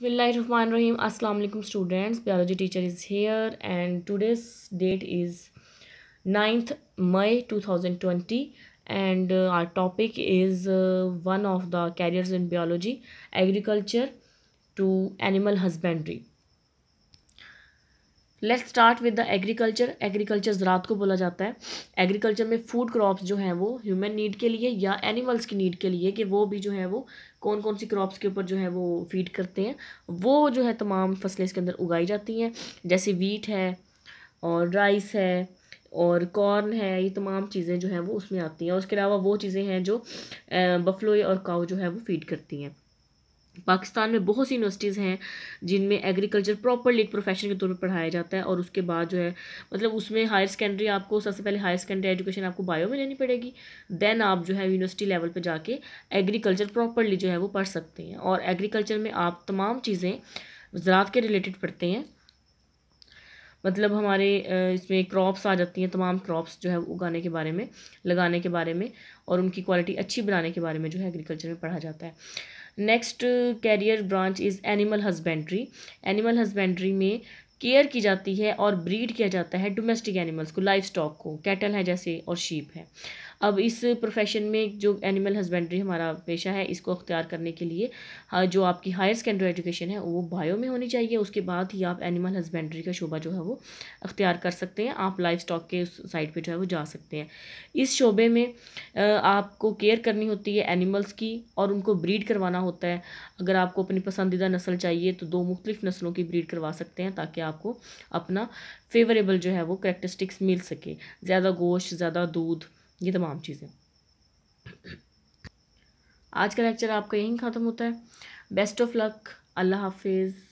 Bismillahirrahmanirrahim. Assalamu alaikum students. Biology teacher is here and today's date is 9th May 2020 and uh, our topic is uh, one of the careers in biology, agriculture to animal husbandry. Let's start with the agriculture agriculture ज़रात को बोला जाता है agriculture में food crops जो हैं वो human need के लिए या एनिमल्स की नीड के लिए कि वो भी जो है वो कौन कौन सी क्रॉप्स के ऊपर जो है वो फीड करते हैं वो जो है तमाम फसलें इसके अंदर उगाई जाती हैं जैसे वीट है और राइस है और कॉर्न है ये तमाम चीज़ें जो हैं वो उसमें आती हैं और उसके अलावा वो चीज़ें हैं जो बफलोए और काऊ जो है वो फीड करती हैं पाकिस्तान में बहुत सी यूनिवर्सिटीज़ हैं जिनमें एग्रीकल्चर प्रॉपरली एक प्रोफेशन के तौर पर पढ़ाया जाता है और उसके बाद जो है मतलब उसमें हायर सेकेंडरी आपको सबसे पहले हायर सेकेंडरी एजुकेशन आपको बायो में लेनी पड़ेगी देन आप जो है यूनिवर्सिटी लेवल पे जाके एग्रीकल्चर प्रॉपरली जो है वो पढ़ सकते हैं और एग्रीकल्चर में आप तमाम चीज़ें ज़रात के रिलेटेड पढ़ते हैं मतलब हमारे इसमें क्रॉप्स आ जाती हैं तमाम क्रॉप्स जो है उगाने के बारे में लगाने के बारे में और उनकी क्वालिटी अच्छी बनाने के बारे में जो है एग्रीकल्चर में पढ़ा जाता है next career branch is animal husbandry animal husbandry में केयर की जाती है और ब्रीड किया जाता है डोमेस्टिक एनिमल्स को लाइफ स्टॉक को कैटल है जैसे और शीप है अब इस प्रोफेशन में जो एनिमल हस्बेंड्री हमारा पेशा है इसको अख्तियार करने के लिए हाँ, जो आपकी हायर सेकेंडरी एजुकेशन है वो बायो में होनी चाहिए उसके बाद ही आप एनिमल हस्बेंड्री का शोबा जो है वो अख्तियार कर सकते हैं आप लाइफ स्टॉक के साइड पर जो है वो जा सकते हैं इस शोबे में आपको केयर करनी होती है एनिमल्स की और उनको ब्रीड करवाना होता है अगर आपको अपनी पसंदीदा नस्ल चाहिए तो दो मुख्तलिफ नस्लों की ब्रीड करवा सकते हैं ताकि आपको अपना फेवरेबल जो है वो करेक्टरिस्टिक्स मिल सके ज़्यादा गोश्त ज़्यादा दूध ये तमाम चीज़ें आज का लेक्चर आपका यहीं ख़त्म होता है बेस्ट ऑफ लक अल्लाह हाफिज़